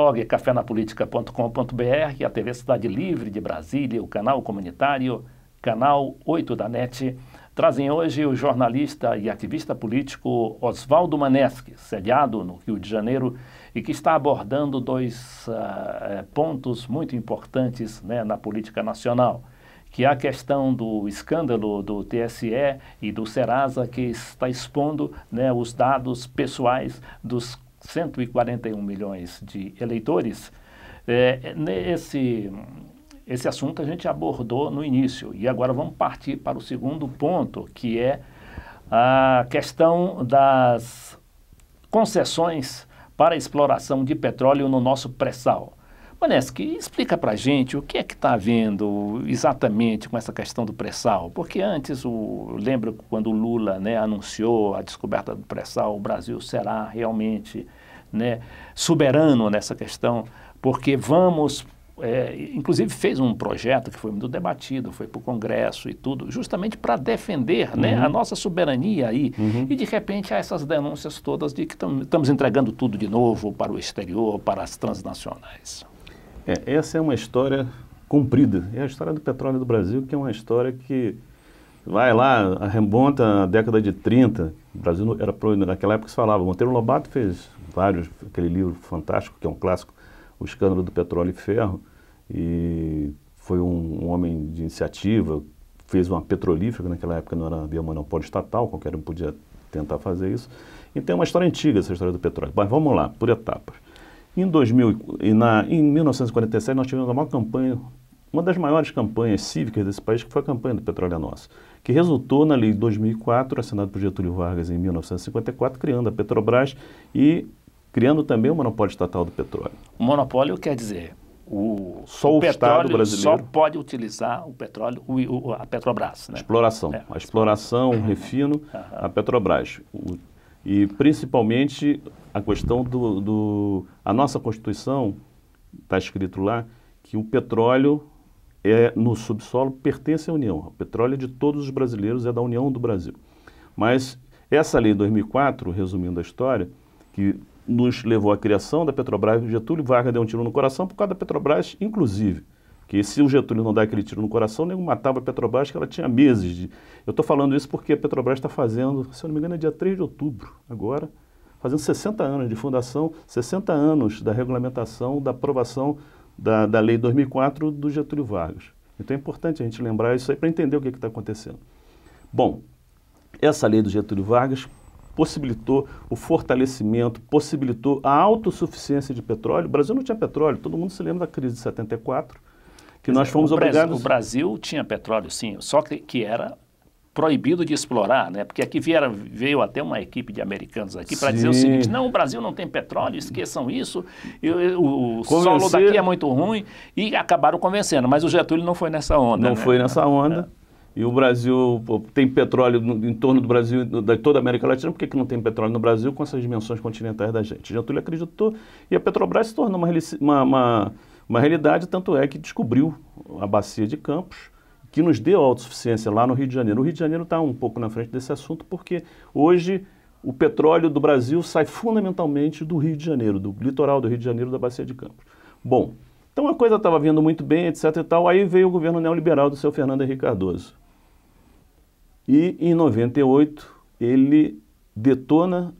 blog cafenapolitica.com.br, e a TV Cidade Livre de Brasília, o canal comunitário, canal 8 da NET, trazem hoje o jornalista e ativista político Oswaldo Maneschi, sediado no Rio de Janeiro, e que está abordando dois uh, pontos muito importantes né, na política nacional, que é a questão do escândalo do TSE e do Serasa, que está expondo né, os dados pessoais dos 141 milhões de eleitores, é, é nesse, né, esse assunto a gente abordou no início. E agora vamos partir para o segundo ponto, que é a questão das concessões para exploração de petróleo no nosso pré-sal que explica para a gente o que é que está havendo exatamente com essa questão do pré-sal, porque antes, o, lembro quando o Lula né, anunciou a descoberta do pré-sal, o Brasil será realmente né, soberano nessa questão, porque vamos é, inclusive fez um projeto que foi muito debatido, foi para o Congresso e tudo, justamente para defender uhum. né, a uhum. nossa soberania aí. Uhum. E de repente há essas denúncias todas de que estamos entregando tudo de novo para o exterior, para as transnacionais. É, essa é uma história comprida. É a história do petróleo do Brasil, que é uma história que vai lá, remonta à década de 30. O Brasil era naquela época se falava. Monteiro Lobato fez vários, aquele livro fantástico, que é um clássico, O Escândalo do Petróleo e Ferro. E foi um, um homem de iniciativa, fez uma petrolífera, naquela época não era havia monopólio estatal, qualquer um podia tentar fazer isso. Então é uma história antiga essa história do petróleo. Mas vamos lá, por etapas. Em, 2000, e na, em 1947, nós tivemos uma campanha, uma das maiores campanhas cívicas desse país, que foi a campanha do Petróleo é Nosso, que resultou na Lei de 2004, assinada por Getúlio Vargas em 1954, criando a Petrobras e criando também o monopólio estatal do petróleo. O monopólio quer dizer, o, só o, o Estado brasileiro só pode utilizar o petróleo, o, a Petrobras. Né? Exploração. É. A exploração, o refino, uhum. a Petrobras. e principalmente a questão do, do a nossa Constituição está escrito lá que o petróleo é no subsolo pertence à União. O petróleo é de todos os brasileiros, é da União do Brasil. Mas essa lei de 2004, resumindo a história, que nos levou à criação da Petrobras, Getúlio Vargas deu um tiro no coração por causa da Petrobras, inclusive. Porque se o Getúlio não dá aquele tiro no coração, nenhum matava a Petrobras, que ela tinha meses de... Eu estou falando isso porque a Petrobras está fazendo, se eu não me engano, é dia 3 de outubro, agora, fazendo 60 anos de fundação, 60 anos da regulamentação, da aprovação da, da Lei 2004 do Getúlio Vargas. Então é importante a gente lembrar isso aí para entender o que é está acontecendo. Bom, essa lei do Getúlio Vargas possibilitou o fortalecimento, possibilitou a autossuficiência de petróleo. O Brasil não tinha petróleo, todo mundo se lembra da crise de 74, que Mas nós fomos o obrigados... o Brasil tinha petróleo, sim, só que, que era proibido de explorar, né? Porque aqui vieram, veio até uma equipe de americanos aqui para dizer o seguinte: não, o Brasil não tem petróleo, esqueçam isso, eu, eu, o Convencer. solo daqui é muito ruim, e acabaram convencendo. Mas o Getúlio não foi nessa onda. Não né? foi nessa é. onda. É. E o Brasil tem petróleo em torno do Brasil, da toda a América Latina, por que, que não tem petróleo no Brasil com essas dimensões continentais da gente? Getúlio acreditou e a Petrobras se tornou uma, uma, uma, uma realidade, tanto é que descobriu a bacia de Campos que nos deu autossuficiência lá no Rio de Janeiro. O Rio de Janeiro está um pouco na frente desse assunto porque hoje o petróleo do Brasil sai fundamentalmente do Rio de Janeiro, do litoral do Rio de Janeiro, da Bacia de Campos. Bom, então a coisa estava vindo muito bem, etc e tal, aí veio o governo neoliberal do seu Fernando Henrique Cardoso. E em 98 ele detona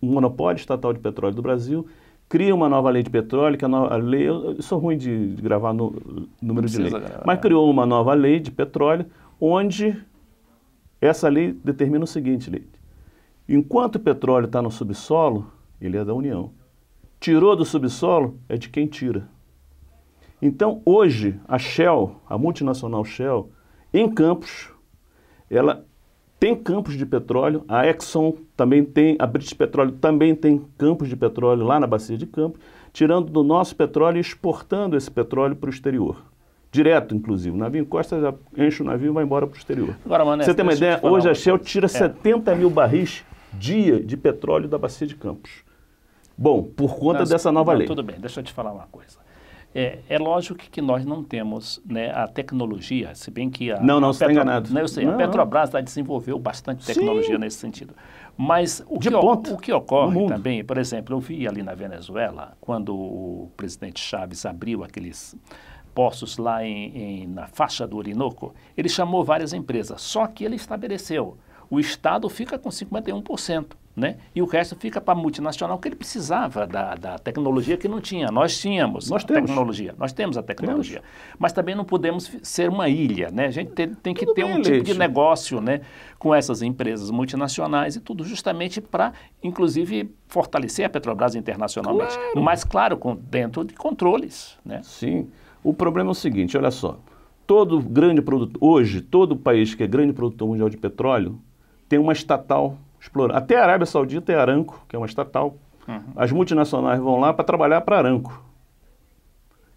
o monopólio estatal de petróleo do Brasil cria uma nova lei de petróleo, que a, nova, lei, eu sou ruim de, de gravar no, número de lei, gravar. mas é. criou uma nova lei de petróleo, onde essa lei determina o seguinte, lei. enquanto o petróleo está no subsolo, ele é da União. Tirou do subsolo, é de quem tira. Então, hoje, a Shell, a multinacional Shell, em Campos, ela tem campos de petróleo, a Exxon também tem, a British Petroleum também tem campos de petróleo lá na Bacia de Campos, tirando do nosso petróleo e exportando esse petróleo para o exterior. Direto, inclusive. O navio encosta, enche o navio e vai embora para o exterior. Agora, Mané, Você tem uma ideia? Te hoje a Shell tira é. 70 mil barris dia de petróleo da Bacia de Campos. Bom, por conta Mas, dessa nova não, lei. Tudo bem, deixa eu te falar uma coisa. É, é lógico que nós não temos né, a tecnologia, se bem que a. Não, não, você está enganado. Né, eu sei, não, a Petrobras não. desenvolveu bastante tecnologia Sim. nesse sentido. Mas o, que, o, o que, ocorre também, por exemplo, eu vi ali na Venezuela, quando o presidente Chaves abriu aqueles postos lá em, em, na faixa do Orinoco, ele chamou várias empresas, só que ele estabeleceu: o Estado fica com 51%. Né? E o resto fica para a multinacional, que ele precisava da, da, tecnologia que não tinha. Nós tínhamos nós a temos. tecnologia, nós temos a tecnologia. Temos. Mas também não podemos ser uma ilha, né? A gente tem, tem que ter um tipo de negócio né, com essas empresas multinacionais e tudo justamente para, inclusive, fortalecer a Petrobras internacionalmente. Claro. Mas, claro, com, dentro de controles. Né? Sim. O problema é o seguinte, olha só. Todo grande produto hoje, todo país que é grande produtor mundial de petróleo tem uma estatal até a Arábia Saudita é Aranco, que é uma estatal. Uhum. As multinacionais vão lá para trabalhar para Aranco.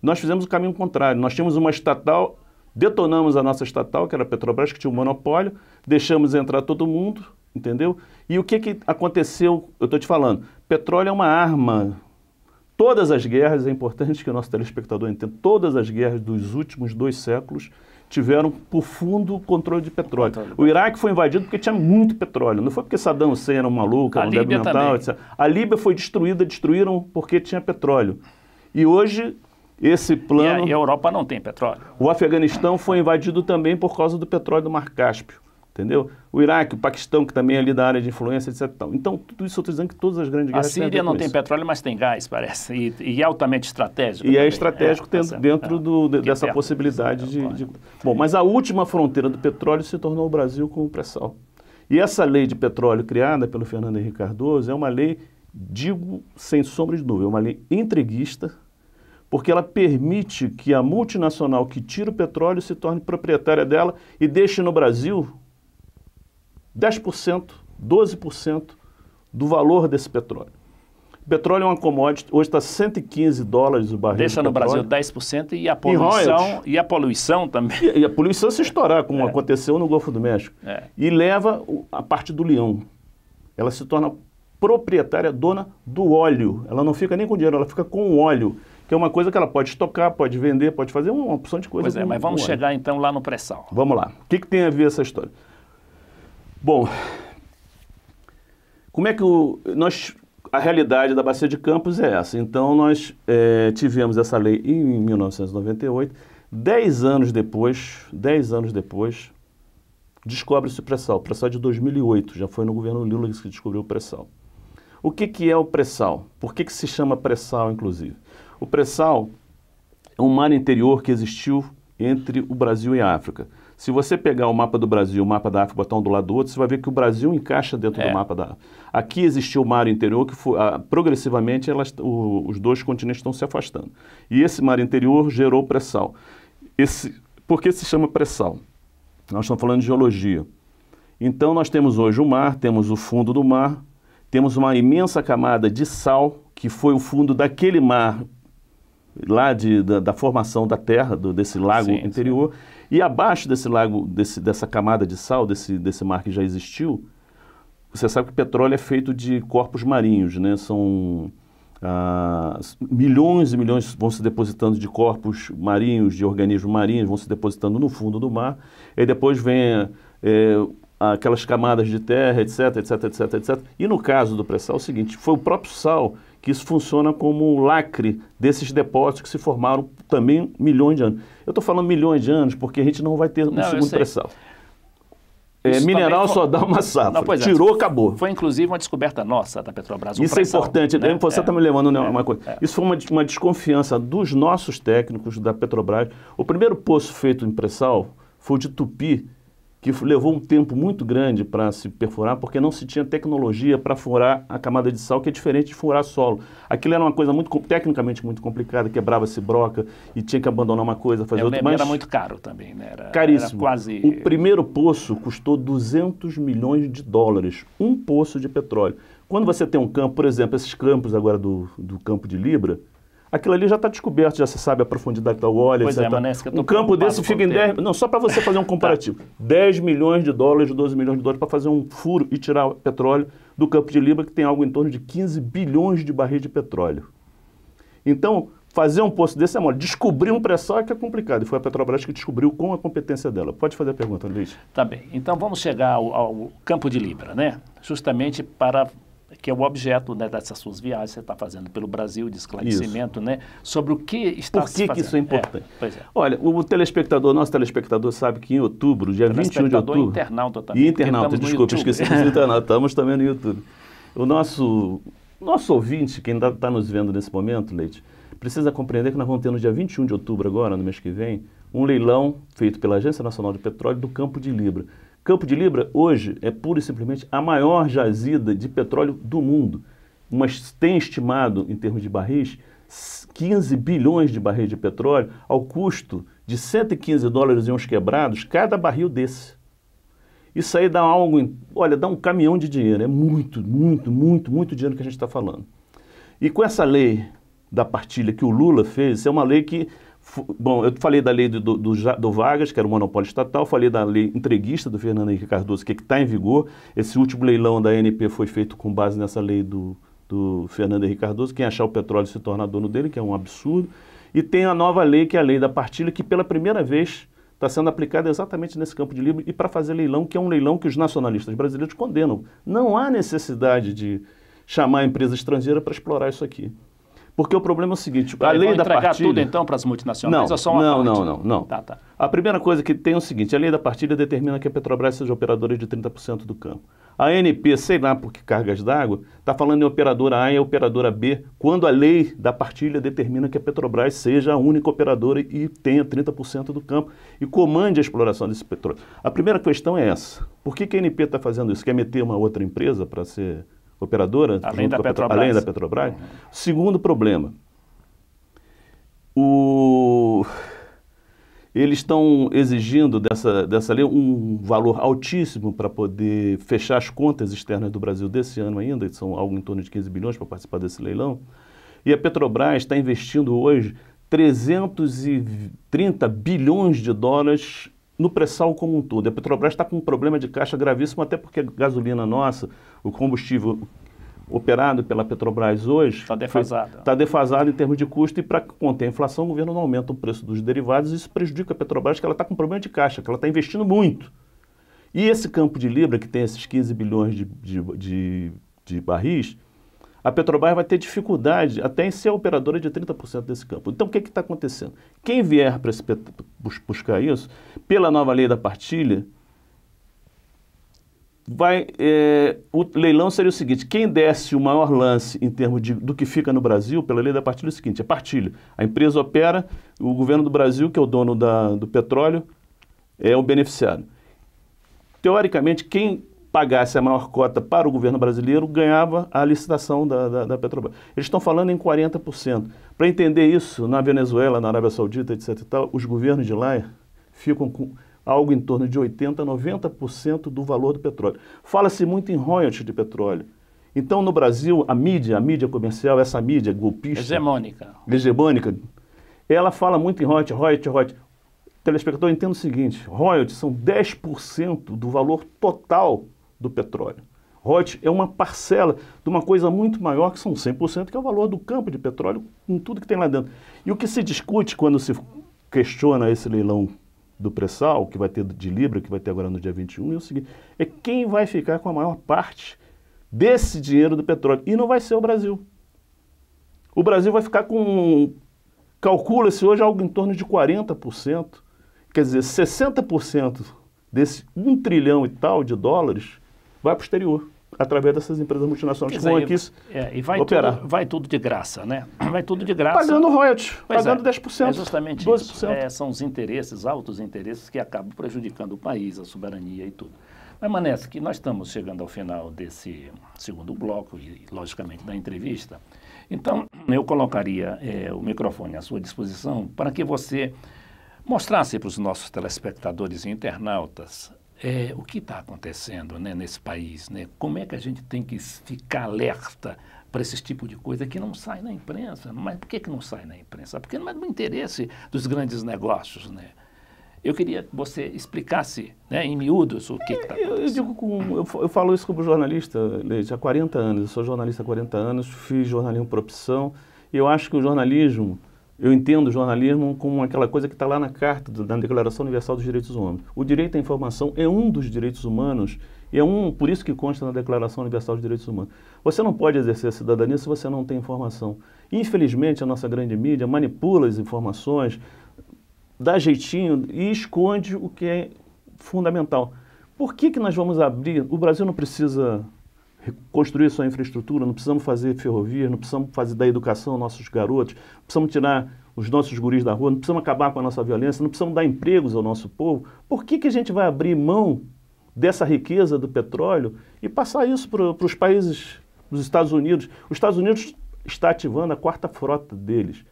Nós fizemos o caminho contrário. Nós tínhamos uma estatal, detonamos a nossa estatal, que era a Petrobras, que tinha um monopólio, deixamos entrar todo mundo, entendeu? E o que, que aconteceu? Eu estou te falando, petróleo é uma arma. Todas as guerras, é importante que o nosso telespectador entenda, todas as guerras dos últimos dois séculos tiveram por fundo controle de petróleo. O Iraque foi invadido porque tinha muito petróleo, não foi porque Saddam Hussein era um maluco, era um débil mental, etc. A Líbia foi destruída, destruíram porque tinha petróleo. E hoje esse plano. E a, e a Europa não tem petróleo. O Afeganistão foi invadido também por causa do petróleo do Mar Cáspio entendeu? O Iraque, o Paquistão, que também é ali da área de influência, etc. Então, tudo isso eu estou dizendo que todas as grandes guerras... A Síria não tem isso. petróleo, mas tem gás, parece, e, e é altamente estratégico. E é também. é estratégico é, tá dentro, dentro é, do, de, dessa perto, possibilidade é, de, de, Bom, mas a última fronteira do petróleo se tornou o Brasil com o pré-sal. E essa lei de petróleo criada pelo Fernando Henrique Cardoso é uma lei, digo sem sombra de dúvida, é uma lei entreguista, porque ela permite que a multinacional que tira o petróleo se torne proprietária dela e deixe no Brasil 10%, 12% do valor desse petróleo. O petróleo é uma commodity, hoje está 115 dólares o barril. Deixa no Brasil 10% e a poluição, e, e a poluição também. E, e, a poluição se estourar, como é. aconteceu no Golfo do México. É. E leva a parte do leão. Ela se torna proprietária, dona do óleo. Ela não fica nem com dinheiro, ela fica com o óleo que é uma coisa que ela pode estocar, pode vender, pode fazer uma opção de coisa. Pois é, mas vamos chegar então lá no pré-sal. Vamos lá. O que, que tem a ver essa história? Bom, como é que o, nós a realidade da bacia de Campos é essa. Então nós é, tivemos essa lei em 1998. Dez anos depois, dez anos depois, descobre-se o pré-sal. O pré-sal é de 2008, já foi no governo Lula que descobriu o pré-sal. O que, que é o pré-sal? Por que, que se chama pré-sal, inclusive? O pré-sal é um mar interior que existiu entre o Brasil e a África. Se você pegar o mapa do Brasil, o mapa da África, botar um do lado do outro, você vai ver que o Brasil encaixa dentro é. do mapa da África. Aqui existiu o mar interior, que foi, ah, progressivamente elas, o, os dois continentes estão se afastando. E esse mar interior gerou pressão. Esse, por que se chama pressão? Nós estamos falando de geologia. Então nós temos hoje o mar, temos o fundo do mar, temos uma imensa camada de sal, que foi o fundo daquele mar lá de, da, da formação da terra, do, desse lago sim, interior. Sim. E abaixo desse lago, desse, dessa camada de sal, desse, desse mar que já existiu, você sabe que petróleo é feito de corpos marinhos, né? São ah, milhões e milhões vão se depositando de corpos marinhos, de organismos marinhos, vão se depositando no fundo do mar. E depois vem é, aquelas camadas de terra, etc, etc, etc, etc. E no caso do pré-sal, é o seguinte, foi o próprio sal que isso funciona como lacre desses depósitos que se formaram também milhões de anos. Eu estou falando milhões de anos porque a gente não vai ter um não, segundo pré-sal. É, mineral foi... só dá uma safra. Não, é. Tirou, é. acabou. Foi inclusive uma descoberta nossa da Petrobras. Isso é importante. Né? Você está é. Tá me levando né, uma coisa. É. Isso foi uma, uma, desconfiança dos nossos técnicos da Petrobras. O primeiro poço feito em pré-sal foi o de Tupi, que levou um tempo muito grande para se perfurar, porque não se tinha tecnologia para furar a camada de sal, que é diferente de furar solo. Aquilo era uma coisa muito tecnicamente muito complicada, quebrava-se broca e tinha que abandonar uma coisa, fazer é, Eu outra. Mas era muito caro também, né? Era, caríssimo. Era quase... O primeiro poço custou 200 milhões de dólares, um poço de petróleo. Quando você tem um campo, por exemplo, esses campos agora do, do campo de Libra, aquilo ali já está descoberto, já se sabe a profundidade da óleo, pois etc. É, um campo desse fica em 10. Não, só para você fazer um tá. comparativo: tá. 10 milhões de dólares, 12 milhões de dólares para fazer um furo e tirar petróleo do campo de Libra, que tem algo em torno de 15 bilhões de barris de petróleo. Então, fazer um poço desse é mole. Descobrir um pré-sal é que é complicado. E foi a Petrobras que descobriu com a competência dela. Pode fazer a pergunta, Luiz. Tá bem. Então, vamos chegar ao, ao campo de Libra, né? Justamente para que é o objeto né, dessas suas viagens que você está fazendo pelo Brasil, de esclarecimento, né, sobre o que está Por que se fazendo. que isso é importante? É, é. Olha, o telespectador, nosso telespectador sabe que em outubro, dia 21 de outubro... internauta também. E internauta, desculpa, esqueci de internauta, estamos também no YouTube. O nosso, nosso ouvinte, quem está nos vendo nesse momento, Leite, precisa compreender que nós vamos ter no dia 21 de outubro agora, no mês que vem, um leilão feito pela Agência Nacional de Petróleo do Campo de Libra. Campo de Libra hoje é pura e simplesmente a maior jazida de petróleo do mundo. Mas tem estimado, em termos de barris, 15 bilhões de barris de petróleo ao custo de 115 dólares em uns quebrados cada barril desse. Isso aí dá algo, olha, dá um caminhão de dinheiro. É muito, muito, muito, muito dinheiro que a gente está falando. E com essa lei da partilha que o Lula fez, é uma lei que Bom, eu falei da lei do, do, do, Vargas, que era o monopólio estatal, falei da lei entreguista do Fernando Henrique Cardoso, que é está em vigor. Esse último leilão da ANP foi feito com base nessa lei do, do Fernando Henrique Cardoso. Quem achar o petróleo se torna dono dele, que é um absurdo. E tem a nova lei, que é a lei da partilha, que pela primeira vez está sendo aplicada exatamente nesse campo de livre e para fazer leilão, que é um leilão que os nacionalistas brasileiros condenam. Não há necessidade de chamar a empresa estrangeira para explorar isso aqui. Porque o problema é o seguinte, a lei da partilha... tudo então para as multinacionais não, é só uma não, Não, não, não. Tá, tá. A primeira coisa que tem é o seguinte, a lei da partilha determina que a Petrobras seja operadora de 30% do campo. A ANP, sei lá por que cargas d'água, está falando em operadora A e operadora B, quando a lei da partilha determina que a Petrobras seja a única operadora e tenha 30% do campo e comande a exploração desse petróleo. A primeira questão é essa. Por que, que a ANP está fazendo isso? Quer meter uma outra empresa para ser operadora, além, da, Petrobras. além da Petrobras. Uhum. Segundo problema, o... eles estão exigindo dessa, dessa lei um valor altíssimo para poder fechar as contas externas do Brasil desse ano ainda, que são algo em torno de 15 bilhões para participar desse leilão. E a Petrobras está investindo hoje 330 bilhões de dólares no pré-sal como um todo. A Petrobras está com um problema de caixa gravíssimo, até porque a gasolina nossa, o combustível operado pela Petrobras hoje... Está defasado. Está defasado em termos de custo e para conter a inflação o governo não aumenta o preço dos derivados e isso prejudica a Petrobras, que ela está com problema de caixa, que ela está investindo muito. E esse campo de Libra, que tem esses 15 bilhões de, de, de, de barris, a Petrobras vai ter dificuldade até em ser operadora de 30% desse campo. Então, o que é está acontecendo? Quem vier para buscar isso, pela nova lei da partilha, vai é, o leilão seria o seguinte: quem desse o maior lance em termos de, do que fica no Brasil, pela lei da partilha, é o seguinte: é partilha. A empresa opera, o governo do Brasil, que é o dono da, do petróleo, é o beneficiário. Teoricamente, quem pagasse a maior cota para o governo brasileiro, ganhava a licitação da, da, da Petrobras. Eles estão falando em 40%. Para entender isso, na Venezuela, na Arábia Saudita, etc. Tal, os governos de lá ficam com algo em torno de 80%, 90% do valor do petróleo. Fala-se muito em royalties de petróleo. Então, no Brasil, a mídia, a mídia comercial, essa mídia golpista... Hegemônica. Hegemônica. Ela fala muito em royalties, royalties, royalties telespectador entenda o seguinte: royalties são 10% do valor total do petróleo. ROT é uma parcela de uma coisa muito maior que são 100%, que é o valor do campo de petróleo com tudo que tem lá dentro. E o que se discute quando se questiona esse leilão do pré-sal, que vai ter de Libra, que vai ter agora no dia 21, é o seguinte, é quem vai ficar com a maior parte desse dinheiro do petróleo. E não vai ser o Brasil. O Brasil vai ficar com, calcula-se hoje, algo em torno de 40%, quer dizer, 60% desse 1 trilhão e tal de dólares vai para o exterior através dessas empresas multinacionais que vão aqui é, e vai operar. Tudo, vai tudo de graça, né? Vai tudo de graça. Pagando royalties, pagando é, 10%. É justamente 12%. isso. É, são os interesses, altos interesses, que acabam prejudicando o país, a soberania e tudo. Mas, Manesse, que nós estamos chegando ao final desse segundo bloco e, logicamente, da entrevista. Então, eu colocaria é, o microfone à sua disposição para que você mostrasse para os nossos telespectadores e internautas é, o que está acontecendo né, nesse país, né? como é que a gente tem que ficar alerta para esse tipo de coisa que não sai na imprensa. Mas por que, que não sai na imprensa? Porque não é do interesse dos grandes negócios, né? Eu queria que você explicasse, né, em miúdos, o que está acontecendo. É, eu, eu, digo com, eu, eu, falo isso como jornalista, Leite, há 40 anos. Eu sou jornalista há 40 anos, fiz jornalismo por opção. E eu acho que o jornalismo, eu entendo o jornalismo como aquela coisa que está lá na Carta, da Declaração Universal dos Direitos Humanos. O direito à informação é um dos direitos humanos, e é um, por isso que consta na Declaração Universal dos Direitos Humanos. Você não pode exercer a cidadania se você não tem informação. Infelizmente, a nossa grande mídia manipula as informações, dá jeitinho e esconde o que é fundamental. Por que, que nós vamos abrir? O Brasil não precisa construir sua infraestrutura, não precisamos fazer ferrovia, não precisamos fazer da educação nossos garotos, não precisamos tirar os nossos guris da rua, não precisamos acabar com a nossa violência, não precisamos dar empregos ao nosso povo. Por que, que a gente vai abrir mão dessa riqueza do petróleo e passar isso para os países dos Estados Unidos? Os Estados Unidos está ativando a quarta frota deles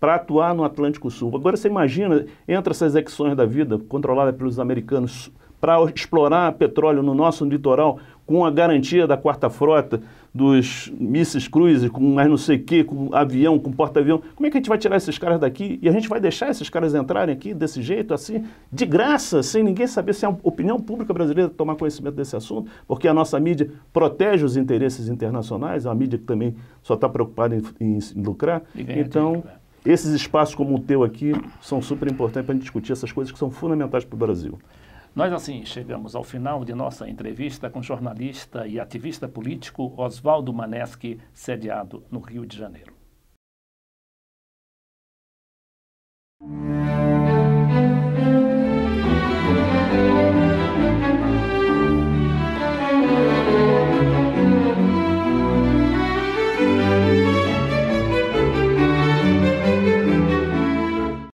para atuar no Atlântico Sul. Agora você imagina, entre essas secções da vida controlada pelos americanos para explorar petróleo no nosso litoral, com a garantia da quarta frota, dos Mrs. cruise com mais não sei o quê, com avião, com porta-avião. Como é que a gente vai tirar esses caras daqui? E a gente vai deixar esses caras entrarem aqui desse jeito, assim, de graça, sem ninguém saber se a opinião pública brasileira tomar conhecimento desse assunto, porque a nossa mídia protege os interesses internacionais, é uma mídia que também só está preocupada em, em lucrar. Então, né? esses espaços como o teu aqui são super importantes para discutir essas coisas que são fundamentais para o Brasil. Nós, assim, chegamos ao final de nossa entrevista com jornalista e ativista político Oswaldo Maneschi, sediado no Rio de Janeiro.